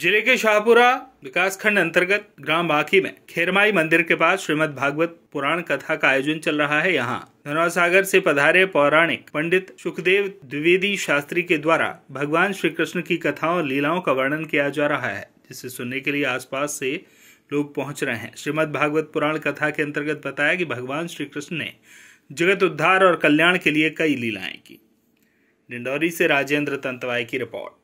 जिले के शाहपुरा विकासखंड अंतर्गत ग्राम बाकी में खेरमाई मंदिर के पास श्रीमद भागवत पुराण कथा का आयोजन चल रहा है यहाँ धनवा सागर से पधारे पौराणिक पंडित सुखदेव द्विवेदी शास्त्री के द्वारा भगवान श्री कृष्ण की कथाओं लीलाओं का वर्णन किया जा रहा है जिसे सुनने के लिए आसपास से लोग पहुँच रहे हैं श्रीमद भागवत पुराण कथा के अंतर्गत बताया कि भगवान श्री कृष्ण ने जगत उद्धार और कल्याण के लिए कई लीलाएं की डिंडौरी से राजेंद्र तंतवाई की रिपोर्ट